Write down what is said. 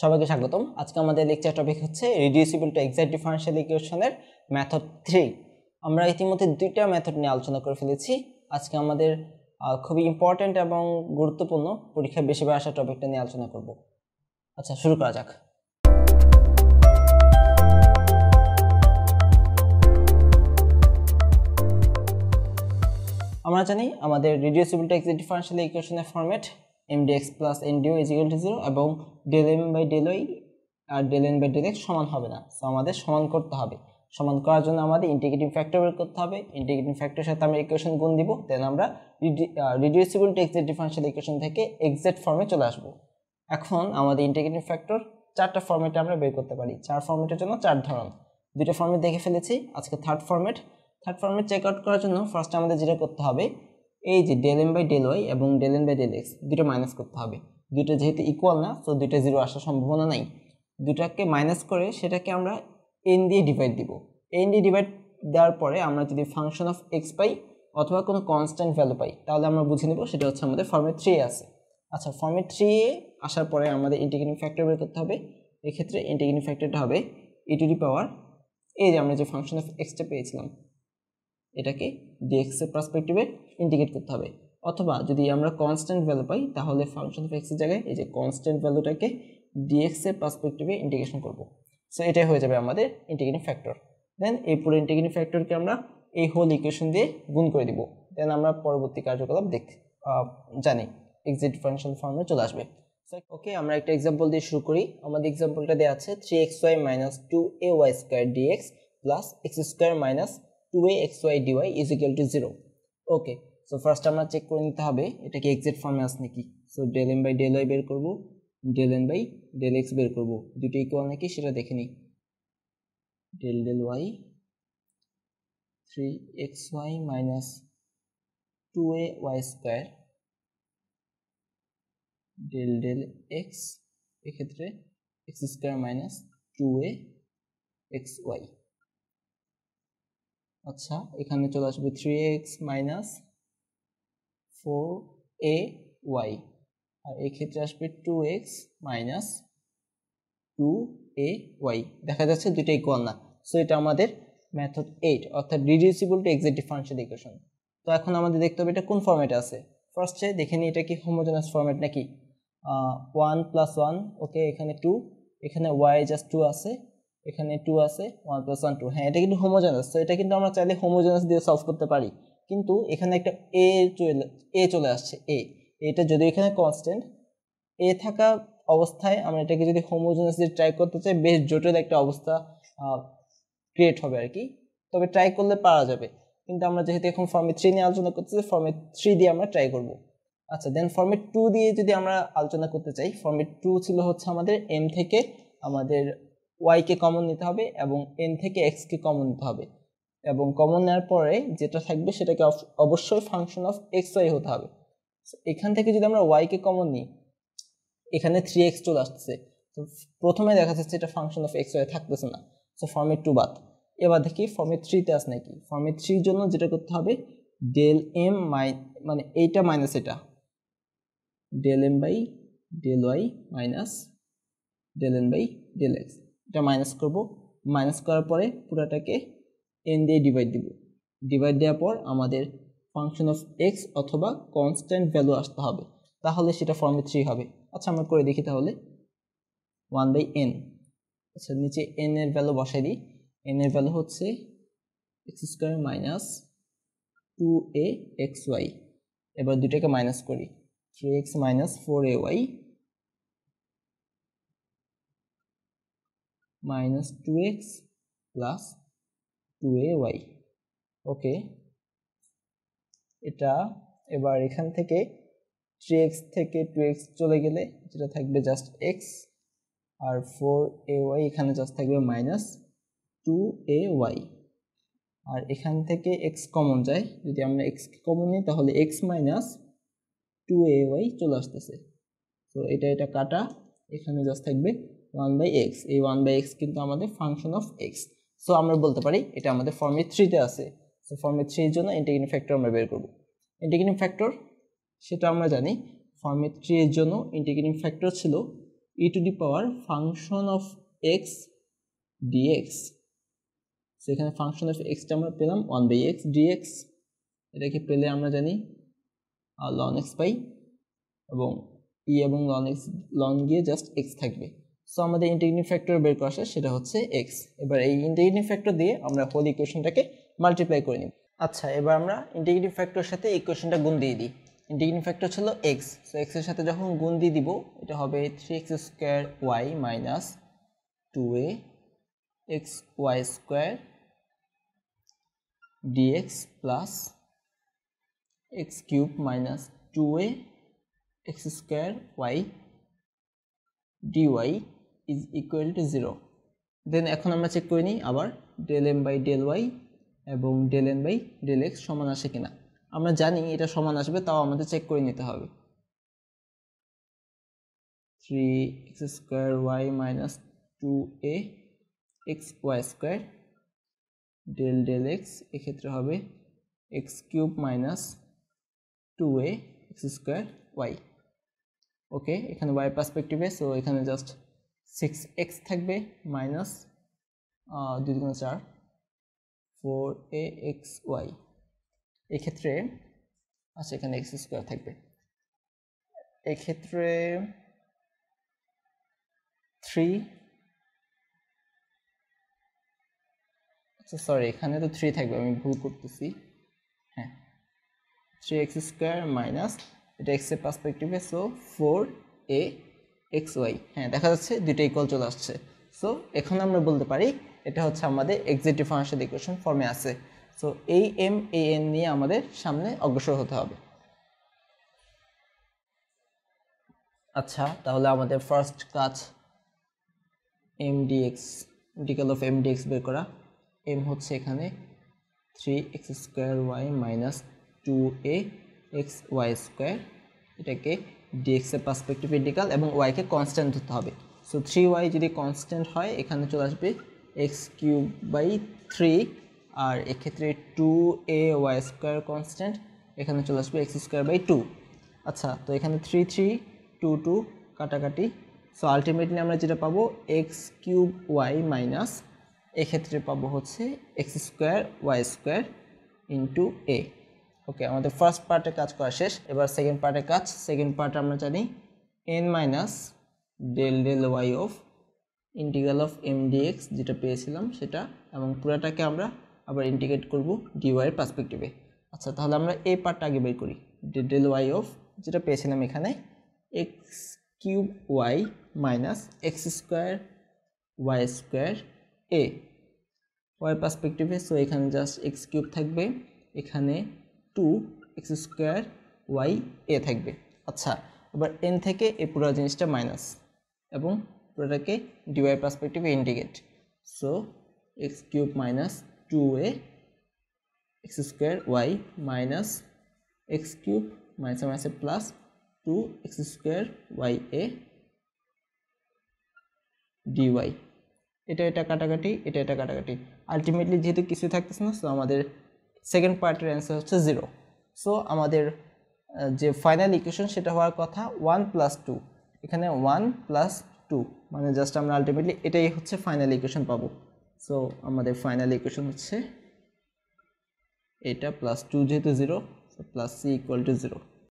সবাইকে স্বাগতম আজকে আমাদের লেকচার টপিক হচ্ছে রিডিউসিবল টু এক্সাক্ট ডিফারেন্সিয়াল ইকুয়েশনের মেথড থ্রি আমরা ইতিমধ্যে দুইটা মেথড নিয়ে আলোচনা করে ফেলেছি আজকে আমাদের খুবই ইম্পর্ট্যান্ট এবং গুরুত্বপূর্ণ বেশি বেশিবার আসা টপিকটা নিয়ে আলোচনা করব আচ্ছা শুরু করা যাক আমরা জানি আমাদের রিডিউসিবল টু এক্সাক্ট ডিফারেন্সিয়াল ইকুয়েশনের format M D X plus N dy is equal to zero এবং del M by del Y আর del N by del X সমান হবে না সো আমাদের সমান করতে হবে সমান করার জন্য আমাদের ইন্টিগ্রেটিং ফ্যাক্টর বের করতে হবে ইন্টিগ্রেটিং ফ্যাক্টরের সাথে আমরা ইকুয়েশন গুণ দিব দেন আমরা reducible to exact differential equation থেকে এক্সাক্ট ফর্মে চলে আসবো এখন আমাদের ইন্টিগ্রেটিং ফ্যাক্টর চারটা ফর্মেটে আমরা বের করতে পারি চার ফর্মেটের জন্য চার ধরন দুটো ফর্মেট দেখে ফেলেছি আজকে third format third format check out করার জন্য ফার্স্ট আমাদের যেটা করতে হবে এই যে del M by del Y এবং del M by del X দুটো মাইনাস করতে হবে দুটো যেহেতু ইকুয়াল না তো দুটো জিরো আসার সম্ভাবনা নাই দুটাকে মাইনাস করে সেটাকে আমরা এন দিয়ে ডিভাইড দিব এন দিয়ে ডিভাইড দেওয়ার পরে আমরা যদি ফাংশন অফ এক্স পাই অথবা কোনো কনস্ট্যান্ট ভ্যালু পাই তাহলে আমরা বুঝে নেব সেটা হচ্ছে আমাদের ফর্মে থ্রি আছে আচ্ছা ফর্মে থ্রি এ আসার পরে আমাদের ইন্টিগ্রেটিং ফ্যাক্টর বের করতে হবে এক্ষেত্রে ইন্টিগ্রেটিং ফ্যাক্টরটা হবে ই টু ডি পাওয়ার এই যে আমরা যে ফাংশন অফ এক্সটা পেয়েছিলাম এটাকে ডিএক্সের পার্সপেক্টিভে ইন্ডিকেট করতে হবে অথবা যদি আমরা কনস্ট্যান্ট ভ্যালু পাই তাহলে ফাংশন অফ এক্সের জায়গায় এই যে কনস্ট্যান্ট ভ্যালুটাকে ডিএক্সের পার্সপেক্টিভে ইন্টিগ্রেশন করব সো এটাই হয়ে যাবে আমাদের ইন্টিগ্রেটিং ফ্যাক্টর দেন এই পুরো ইন্টিগ্রেটিং ফ্যাক্টরকে আমরা এই হোল ইকুয়েশন দিয়ে গুণ করে দিব দেন আমরা পরবর্তী কার্যকলাপ দেখ জানি এক্সিট ফাংশন ফর্মে চলে আসবে ওকে আমরা একটা এক্সাম্পল দিয়ে শুরু করি আমাদের এক্সাম্পলটা দেওয়া আছে three X Y minus two A Y square dx plus X square minus two A X Y dy is equal to zero okay so first আমরা চেক করে নিতে হবে এটা কি এক্সিট ফর্মে আছে নাকি so del M by del Y বের করবো del N by del X বের করবো দুটো ইকুয়াল নাকি সেটা দেখে নিই del del Y three X Y minus two A Y square del del X এক্ষেত্রে X square minus two A X Y আচ্ছা এখানে চলে আসবে three X minus four A Y আর এক্ষেত্রে আসবে two X minus two A Y দেখা যাচ্ছে দুইটা ইকুয়াল না সো এটা আমাদের ম্যাথড এইট অর্থাৎ reducible to exact function equation তো এখন আমাদের দেখতে হবে এটা কোন ফর্ম্যাটে আছে ফার্স্টে দেখে নিই এটা কি হোমোজেনাস ফর্ম্যাট নাকি ওয়ান প্লাস ওয়ান ওকে এখানে টু এখানে ওয়াই জাস্ট টু আছে এখানে টু আছে ওয়ান প্লাস ওয়ান টু হ্যাঁ এটা কিন্তু হোমোজেনাস তো এটা কিন্তু আমরা চাইলে হোমোজেনাস দিয়ে সলভ করতে পারি কিন্তু এখানে একটা এ চলে এ চলে আসছে এ এটা যদি এখানে কনস্ট্যান্ট এ থাকা অবস্থায় আমরা এটাকে যদি হোমোজেনাস দিয়ে ট্রাই করতে চাই বেশ জটিল একটা অবস্থা ক্রিয়েট হবে আর কি তবে ট্রাই করলে পারা যাবে কিন্তু আমরা যেহেতু এখন ফর্মে থ্রি নিয়ে আলোচনা করতেছি ফর্মে থ্রি দিয়ে আমরা ট্রাই করব আচ্ছা দেন ফর্মে টু দিয়ে যদি আমরা আলোচনা করতে চাই ফর্মে টু ছিল হচ্ছে আমাদের এম থেকে আমাদের ওয়াইকে কমন নিতে হবে এবং এন থেকে এক্সকে কমন নিতে হবে এবং কমন নেওয়ার পরে যেটা থাকবে সেটাকে অবশ্যই ফাংশন অফ এক্স ওয়াই হতে হবে এখান থেকে যদি আমরা ওয়াইকে কমন নিই এখানে থ্রি এক্স চলে আসছে তো প্রথমে দেখা যাচ্ছে এটা ফাংশন অফ এক্স ওয়াই থাকতেছে না সো ফর্মে টু বাদ এবার দেখি ফর্মে থ্রিতে আস নাকি ফর্মে থ্রির জন্য যেটা করতে হবে ডেল এম মাই মানে এইটা মাইনাস এটা del M by del Y minus del N by del X এটা মাইনাস করব মাইনাস করার পরে পুরাটাকে এন দিয়ে ডিভাইড দিব ডিভাইড দেওয়ার পর আমাদের ফাংশন অফ এক্স অথবা কনস্ট্যান্ট ভ্যালু আসতে হবে তাহলে সেটা ফর্মে থ্রি হবে আচ্ছা আমরা করে দেখি তাহলে ওয়ান বাই এন আচ্ছা নিচে এন এর ভ্যালু বসাই দিই এন এর ভ্যালু হচ্ছে X square minus two A X Y এবার দুটাকে মাইনাস করি three X minus four A Y minus two X plus two A Y okay এটা এবার এখান থেকে থ্রি এক্স থেকে টু এক্স চলে গেলে যেটা থাকবে জাস্ট এক্স আর ফোর এ ওয়াই এখানে জাস্ট থাকবে মাইনাস টু এ ওয়াই আর এখান থেকে এক্স কমন যায় যদি আমরা এক্স কমন নিই তাহলে X minus two A Y চলে আসতেছে তো এটা এটা কাটা এখানে জাস্ট থাকবে ওয়ান বাই এক্স এই ওয়ান বাই এক্স কিন্তু আমাদের ফাংশন অফ এক্স সো আমরা বলতে পারি এটা আমাদের ফর্মে থ্রিতে আছে সো ফর্মে থ্রির জন্য ইন্টিগ্রিন ফ্যাক্টর আমরা বের করব ইন্টিগ্রিন ফ্যাক্টর সেটা আমরা জানি ফর্মে থ্রির জন্য ইন্টিগ্রিন ফ্যাক্টর ছিল e to the power function of X dx সেখানে ফাংশন অফ এক্সটা আমরা পেলাম ওয়ান বাই এক্স ডিএক্স এটাকে পেলে আমরা জানি লন এক্স পাই এবং ই e এবং লন এক্স লন গিয়ে জাস্ট এক্স থাকবে সো আমাদের ইন্টিগ্রেটিং ফ্যাক্টর বের করা সেটা হচ্ছে এক্স এবার এই ইন্টিগ্রেটিং ফ্যাক্টর দিয়ে আমরা হোল ইকুয়েশনটাকে মাল্টিপ্লাই করে নিই আচ্ছা এবার আমরা ইন্টিগ্রেটিং ফ্যাক্টরের সাথে ইকুয়েশনটা গুণ দিয়ে দিই ইন্টিগ্রেটিং ফ্যাক্টর ছিল এক্স সো এক্সের সাথে যখন গুণ দিয়ে দিব এটা হবে three X square Y minus two A X Y square dx plus X cube minus two A X square Y dy is equal to zero then এখন আমরা চেক করে নিই আবার del M by del Y এবং del M by del X সমান আসে কিনা আমরা জানি এটা সমান আসবে তাও আমাদের চেক করে নিতে হবে three X square Y minus two A X Y square del del X এক্ষেত্রে হবে X cube minus two A X square Y okay এখানে ওয়াই পার্সপেক্টিভে সো এখানে জাস্ট সিক্স এক্স থাকবে মাইনাস দুই দুগুণ চার ফোর এ এক্স ওয়াই এক্ষেত্রে আচ্ছা এখানে এক্স স্কোয়ার থাকবে এক্ষেত্রে থ্রি আচ্ছা সরি এখানে তো থ্রি থাকবে আমি ভুল করতেছি হ্যাঁ থ্রি এক্স স্কোয়ার মাইনাস এটা এক্সের পার্সপেক্টিভে so four A X Y হ্যাঁ দেখা যাচ্ছে দুইটা ইকুয়াল চলে আসছে সো এখন আমরা বলতে পারি এটা হচ্ছে আমাদের এক্সিট ডিফারেন্সিয়াল ইকুয়েশন ফর্মে আছে সো এই এম এ এন নিয়ে আমাদের সামনে অগ্রসর হতে হবে আচ্ছা তাহলে আমাদের ফার্স্ট কাজ M dx integral of M dx বের করা এম হচ্ছে এখানে three X square Y minus two A X Y square এটাকে ডিএক্স ডিএক্সের পার্সপেক্টিভ ইন্ডিকাল এবং ওয়াইকে কনস্ট্যান্ট ধরতে হবে সো থ্রি ওয়াই যদি কনস্ট্যান্ট হয় এখানে চলে আসবে এক্স কিউব বাই থ্রি আর এক্ষেত্রে two A Y square constant এখানে চলে আসবে এক্স স্কোয়ার বাই টু আচ্ছা তো এখানে থ্রি থ্রি টু টু কাটাকাটি সো আলটিমেটলি আমরা যেটা পাবো এক্স কিউব ওয়াই মাইনাস এক্ষেত্রে পাবো হচ্ছে X square Y square into A okay আমাদের ফার্স্ট পার্টে কাজ করা শেষ এবার সেকেন্ড পার্টের কাজ সেকেন্ড পার্ট আমরা জানি N minus del del Y of integral of M dx যেটা পেয়েছিলাম সেটা এবং পুরাটাকে আমরা আবার ইন্টিগ্রেট করব ডিওয়াইয়ের পার্সপেক্টিভে আচ্ছা তাহলে আমরা এই পার্টটা আগে বের করি ডেল ওয়াই অফ যেটা পেয়েছিলাম এখানে X cube Y minus X square Y square A Y পার্সপেক্টিভে সো এখানে জাস্ট এক্স কিউব থাকবে এখানে two X square Y A থাকবে আচ্ছা এবার এন থেকে এ পুরো জিনিসটা মাইনাস এবং পুরোটাকে ডিওয়াই পার্সপেক্টিভে integrate so X cube minus two A X square Y minus X cube মাইনাসে মাইনাসে plus two X square Y A dy এটা এটা কাটাকাটি এটা এটা কাটাকাটি আলটিমেটলি যেহেতু কিছু থাকতেছে না সো আমাদের সেকেন্ড পার্টের অ্যান্সার হচ্ছে জিরো সো আমাদের যে ফাইনাল ইকুয়েশন সেটা হওয়ার কথা ওয়ান প্লাস টু এখানে ওয়ান প্লাস টু মানে জাস্ট আমরা আলটিমেটলি এটাই হচ্ছে ফাইনাল ইকুয়েশন পাবো সো আমাদের ফাইনাল ইকুয়েশন হচ্ছে এটা প্লাস টু যেহেতু zero plus C equal to zero